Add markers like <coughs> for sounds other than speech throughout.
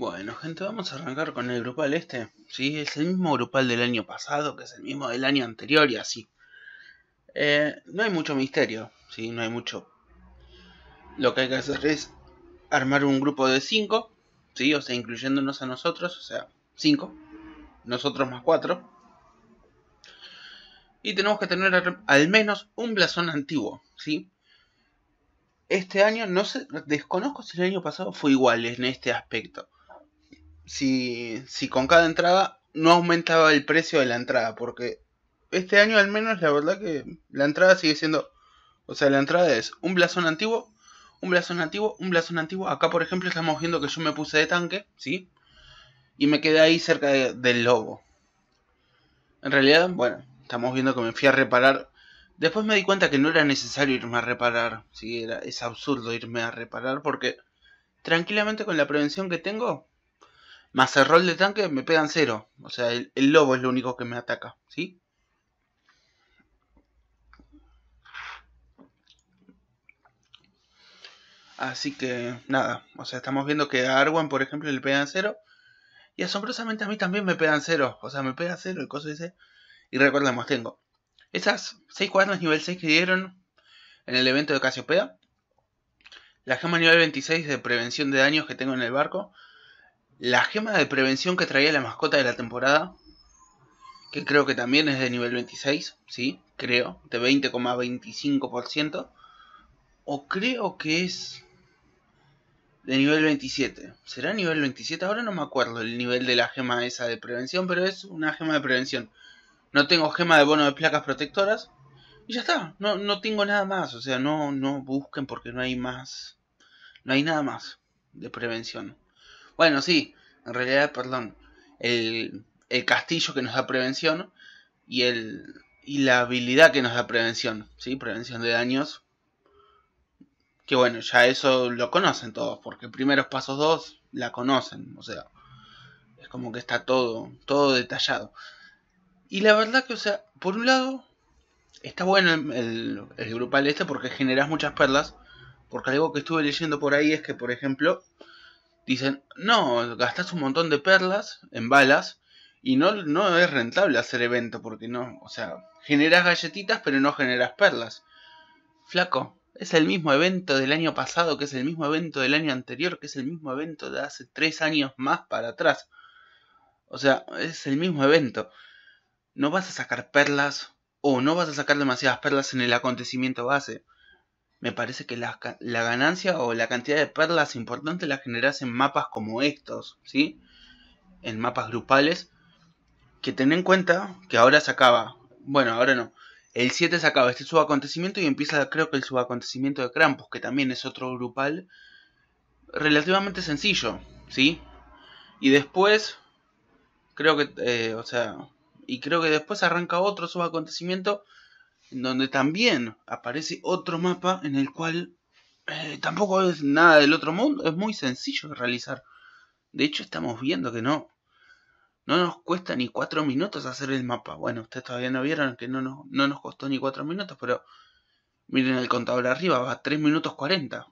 Bueno, gente, vamos a arrancar con el grupal este. Sí, es el mismo grupal del año pasado, que es el mismo del año anterior y así. Eh, no hay mucho misterio, sí, no hay mucho. Lo que hay que hacer es armar un grupo de 5, sí, o sea, incluyéndonos a nosotros, o sea, 5, nosotros más 4. Y tenemos que tener al menos un blasón antiguo, sí. Este año, no sé, desconozco si el año pasado fue igual en este aspecto si, si con cada entrada no aumentaba el precio de la entrada, porque este año al menos la verdad que la entrada sigue siendo, o sea, la entrada es un blasón antiguo, un blasón antiguo, un blasón antiguo. Acá, por ejemplo, estamos viendo que yo me puse de tanque, ¿sí? Y me quedé ahí cerca del lobo. En realidad, bueno, estamos viendo que me fui a reparar. Después me di cuenta que no era necesario irme a reparar, ¿sí? Era, es absurdo irme a reparar porque tranquilamente con la prevención que tengo, más el rol de tanque me pegan cero. O sea, el, lobo es lo único que me ataca, ¿sí? Así que nada, o sea, estamos viendo que a Arwen, por ejemplo, le pegan cero. Y asombrosamente a mí también me pegan cero. O sea, me pega cero el coso ese. Y recordemos, tengo esas 6 cuadras nivel 6 que dieron en el evento de Casiopea. La gema nivel 26 de prevención de daños que tengo en el barco la gema de prevención que traía la mascota de la temporada, que creo que también es de nivel 26, sí, creo, de 20,25%, o creo que es de nivel 27. ¿Será nivel 27? Ahora no me acuerdo el nivel de la gema esa de prevención, pero es una gema de prevención. No tengo gema de bono de placas protectoras. Y ya está, no, no tengo nada más, o sea, no, no busquen porque no hay más, no hay nada más de prevención. Bueno, sí, en realidad, perdón. El, el castillo que nos da prevención y, el, y la habilidad que nos da prevención, ¿sí? Prevención de daños. Que bueno, ya eso lo conocen todos, porque primeros pasos 2 la conocen, o sea, es como que está todo, todo detallado. Y la verdad que, o sea, por un lado, está bueno el, el, el grupal este porque generas muchas perlas, porque algo que estuve leyendo por ahí es que, por ejemplo, dicen, no, gastas un montón de perlas en balas y no, no es rentable hacer evento porque no, o sea, generas galletitas pero no generas perlas. Flaco, es el mismo evento del año pasado, que es el mismo evento del año anterior, que es el mismo evento de hace tres años más para atrás. O sea, es el mismo evento. No vas a sacar perlas o no vas a sacar demasiadas perlas en el acontecimiento base me parece que la, ganancia o la cantidad de perlas importante la generas en mapas como estos, ¿sí? En mapas grupales. Que ten en cuenta que ahora se acaba. Bueno, ahora no. El 7 se acaba este subacontecimiento y empieza creo que el subacontecimiento de Krampus, que también es otro grupal relativamente sencillo, ¿sí? Y después, creo que, eh, o sea, y creo que después arranca otro subacontecimiento donde también aparece otro mapa en el cual eh, tampoco es nada del otro mundo, es muy sencillo de realizar. De hecho, estamos viendo que no. No nos cuesta ni 4 minutos hacer el mapa. Bueno, ustedes todavía no vieron que no nos, no nos costó ni 4 minutos, pero miren el contador arriba, va a 3 minutos 40.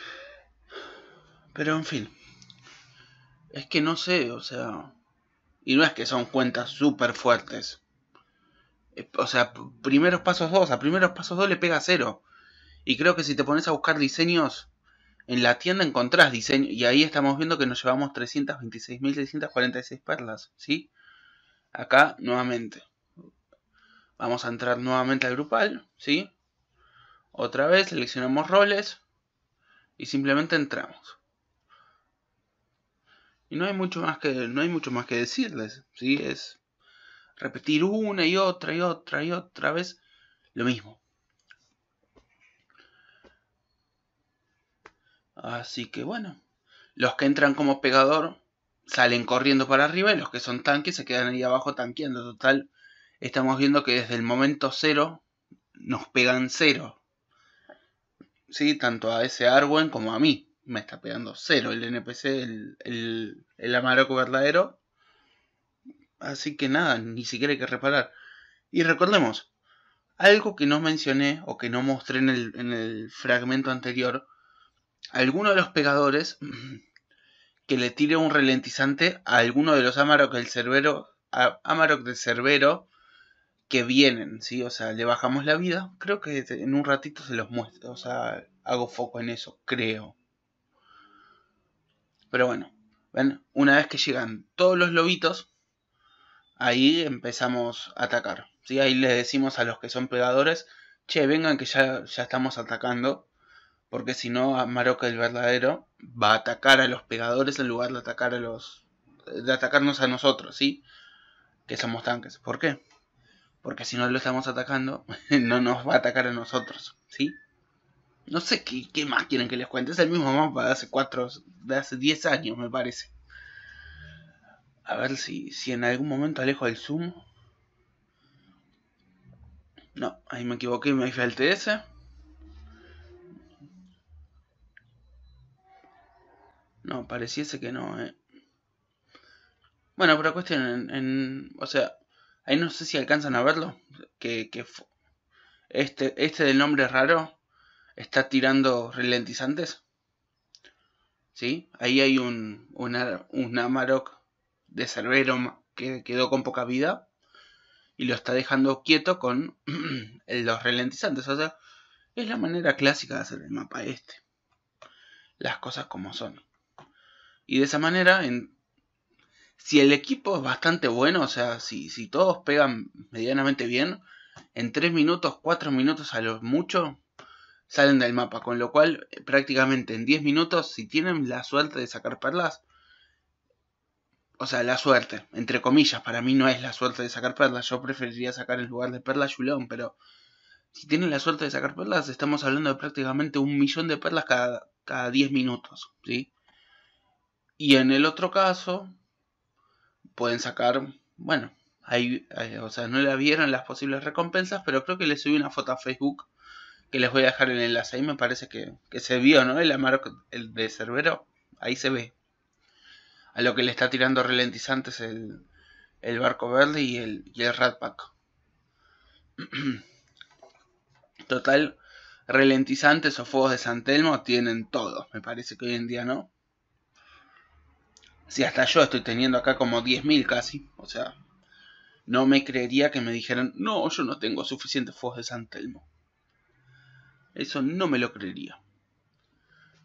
<clears throat> Pero en fin. Es que no sé, o sea... Y no es que son cuentas súper fuertes o sea, primeros pasos 2, a primeros pasos 2 le pega cero. Y creo que si te pones a buscar diseños en la tienda encontrás diseño y ahí estamos viendo que nos llevamos 326.646 perlas, ¿sí? Acá nuevamente. Vamos a entrar nuevamente al grupal, ¿sí? Otra vez seleccionamos roles y simplemente entramos. Y no hay mucho más que no hay mucho más que decirles, ¿sí? Es repetir una y otra y otra y otra vez lo mismo. Así que bueno, los que entran como pegador salen corriendo para arriba y los que son tanques se quedan ahí abajo tanqueando. Total, estamos viendo que desde el momento cero nos pegan cero. Sí, tanto a ese Arwen como a mí. Me está pegando cero el NPC, el, el, el amaroco verdadero. Así que nada, ni siquiera hay que reparar. Y recordemos, algo que no mencioné o que no mostré en el, fragmento anterior, alguno de los pegadores <clears throat> que le tire un ralentizante a alguno de los Amarok del Cerbero, Amarok del Cerbero que vienen, ¿sí? O sea, le bajamos la vida. Creo que en un ratito se los muestro, o sea, hago foco en eso, creo. Pero bueno, ven, una vez que llegan todos los lobitos, ahí empezamos a atacar. ¿sí? Ahí les decimos a los que son pegadores che, vengan que ya, ya estamos atacando, porque si no, Maroca el verdadero va a atacar a los pegadores en lugar de atacar a los de atacarnos a nosotros, ¿sí? Que somos tanques. ¿Por qué? Porque si no lo estamos atacando, <laughs> no nos va a atacar a nosotros, ¿sí? No sé qué, más quieren que les cuente. Es el mismo mapa de hace cuatro de hace 10 años, me parece. A ver si, en algún momento alejo el zoom. No, ahí me equivoqué y me fui al TS. No, pareciese que no, eh. Bueno, pero cuestión, en, en, o sea, ahí no sé si alcanzan a verlo. Que, que este, este del nombre raro está tirando ralentizantes. ¿Sí? Ahí hay un, un, un Amarok de Cerberum que quedó con poca vida y lo está dejando quieto con los <clears throat> ralentizantes. O sea, es la manera clásica de hacer el mapa este. Las cosas como son. Y de esa manera, en... si el equipo es bastante bueno, o sea, si, si todos pegan medianamente bien, en 3 minutos, 4 minutos a lo mucho, salen del mapa. Con lo cual, prácticamente en 10 minutos, si tienen la suerte de sacar perlas, o sea, la suerte, entre comillas, para mí no es la suerte de sacar perlas, yo preferiría sacar en lugar de perlas Julón, pero si tienen la suerte de sacar perlas, estamos hablando de prácticamente un millón de perlas cada, cada 10 minutos, ¿sí? Y en el otro caso, pueden sacar, bueno, ahí, o sea, no la vieron las posibles recompensas, pero creo que les subí una foto a Facebook que les voy a dejar en el enlace, ahí me parece que, se vio, ¿no? El el de Cerbero, ahí se ve, a lo que le está tirando ralentizantes el, barco verde y el, y Rat <clears throat> Total, ralentizantes o fuegos de San Telmo tienen todos, me parece que hoy en día no. Si hasta yo estoy teniendo acá como 10.000 casi, o sea, no me creería que me dijeran, no, yo no tengo suficientes fuegos de San Telmo. Eso no me lo creería.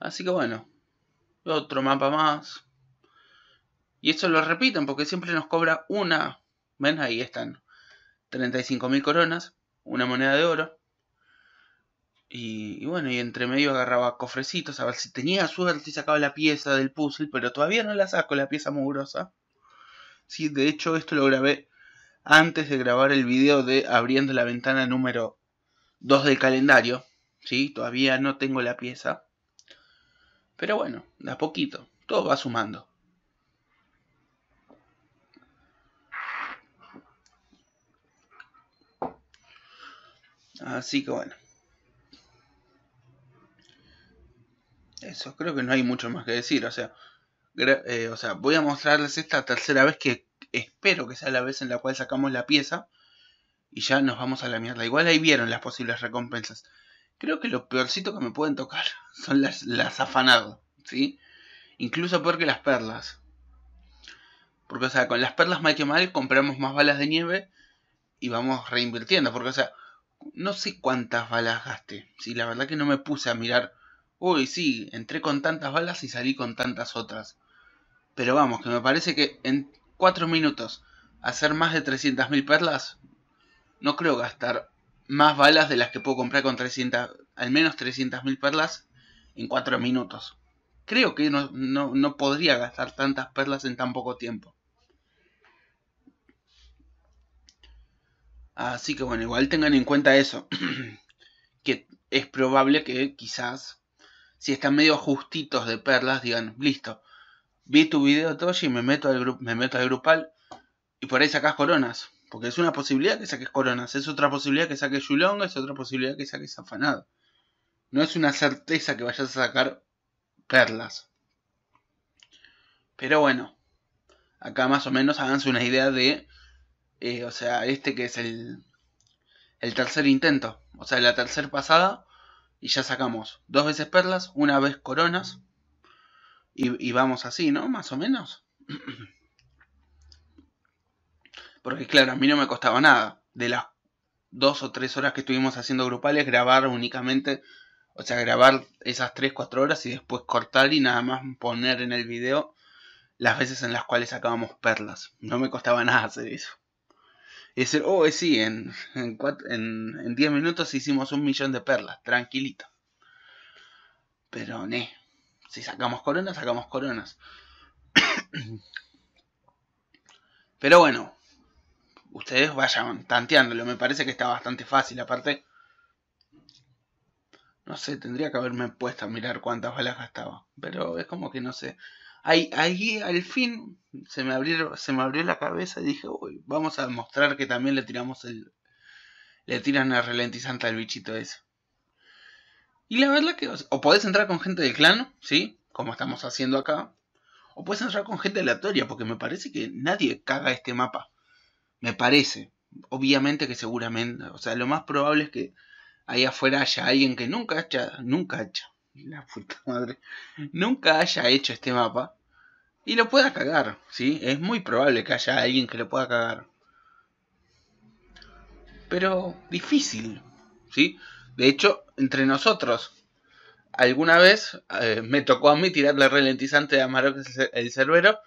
Así que bueno, otro mapa más. Y eso lo repiten porque siempre nos cobra una. ¿Ven? Ahí están. 35.000 coronas, una moneda de oro. Y, bueno, y entre medio agarraba cofrecitos a ver si tenía suerte y sacaba la pieza del puzzle, pero todavía no la saco, la pieza mugrosa. Sí, de hecho esto lo grabé antes de grabar el video de abriendo la ventana número 2 del calendario. Sí, todavía no tengo la pieza. Pero bueno, de a poquito, todo va sumando. Así que bueno. Eso, creo que no hay mucho más que decir. O sea, eh, o sea, voy a mostrarles esta tercera vez que espero que sea la vez en la cual sacamos la pieza. Y ya nos vamos a la mierda. Igual ahí vieron las posibles recompensas. Creo que lo peorcito que me pueden tocar <laughs> son las, las afanadas, ¿sí? Incluso peor que las perlas. Porque, o sea, con las perlas mal que mal compramos más balas de nieve y vamos reinvirtiendo. Porque, o sea, no sé cuántas balas gasté. Si la verdad que no me puse a mirar. Uy, sí, entré con tantas balas y salí con tantas otras. Pero vamos, que me parece que en 4 minutos hacer más de 300.000 perlas, no creo gastar más balas de las que puedo comprar con al menos 300.000 perlas en 4 minutos. Creo que no podría gastar tantas perlas en tan poco tiempo. Así que bueno, igual tengan en cuenta eso. <clears throat> que es probable que quizás, si están medio justitos de perlas, digan, listo, vi tu video Toshi y me meto al, me meto al grupal y por ahí sacas coronas. Porque es una posibilidad que saques coronas, es otra posibilidad que saques Yulong, es otra posibilidad que saques afanado. No es una certeza que vayas a sacar perlas. Pero bueno, acá más o menos háganse una idea de eh, o sea, este que es el, el tercer intento. O sea, la tercer pasada. Y ya sacamos dos veces perlas, una vez coronas. Y, y vamos así, ¿no? Más o menos. <clears throat> Porque claro, a mí no me costaba nada. De las dos o tres horas que estuvimos haciendo grupales, grabar únicamente, o sea, grabar esas tres, cuatro horas y después cortar y nada más poner en el video las veces en las cuales sacábamos perlas. No me costaba nada hacer eso. Y decir, oh, eh, sí, en 10 en minutos hicimos un millón de perlas, tranquilito. Pero, ne, si sacamos coronas, sacamos coronas. <coughs> Pero bueno, ustedes vayan tanteándolo, me parece que está bastante fácil, aparte... No sé, tendría que haberme puesto a mirar cuántas balas gastaba. Pero es como que no sé. Ahí, al fin se me, abrió, se me abrió la cabeza y dije, Uy, vamos a mostrar que también le tiramos el... Le tiran el ralentizante al bichito ese. Y la verdad que... O podés entrar con gente del clan, ¿sí? Como estamos haciendo acá. O puedes entrar con gente aleatoria, porque me parece que nadie caga este mapa. Me parece. Obviamente que seguramente. O sea, lo más probable es que ahí afuera haya alguien que nunca hacha, nunca <laughs> la puta madre, mm. nunca haya hecho este mapa y lo pueda cagar, ¿sí? Es muy probable que haya alguien que lo pueda cagar. Pero difícil, ¿sí? De hecho, entre nosotros, alguna vez eh, me tocó a mí tirarle ralentizante a Maroc el cerbero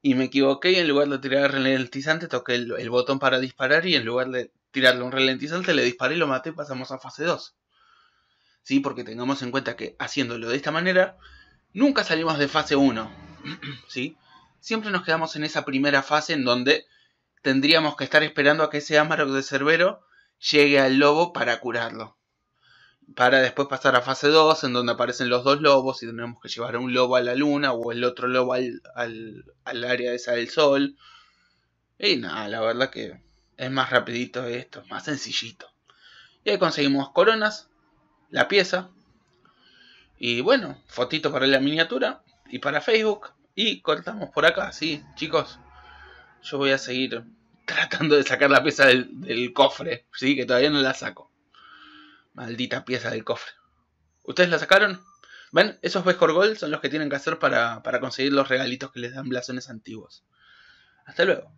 y me equivoqué y en lugar de tirar el ralentizante toqué el, el botón para disparar y en lugar de tirarle un ralentizante le disparé y lo maté y pasamos a fase 2. Porque tengamos en cuenta que haciéndolo de esta manera, nunca salimos de fase 1, <clears throat> ¿sí? Siempre nos quedamos en esa primera fase en donde tendríamos que estar esperando a que ese Amarok de Cerbero llegue al lobo para curarlo. Para después pasar a fase 2, en donde aparecen los dos lobos y tenemos que llevar a un lobo a la luna o el otro lobo al, al, área esa del sol. Y nada, la verdad que es más rapidito esto, más sencillito. Y ahí conseguimos coronas, la pieza. Y bueno, fotito para la miniatura y para Facebook. Y cortamos por acá, sí, chicos. Yo voy a seguir tratando de sacar la pieza del, cofre, sí, que todavía no la saco. Maldita pieza del cofre. ¿Ustedes la sacaron? ¿Ven? Esos mejor Gold son los que tienen que hacer para, para conseguir los regalitos que les dan blasones antiguos. Hasta luego.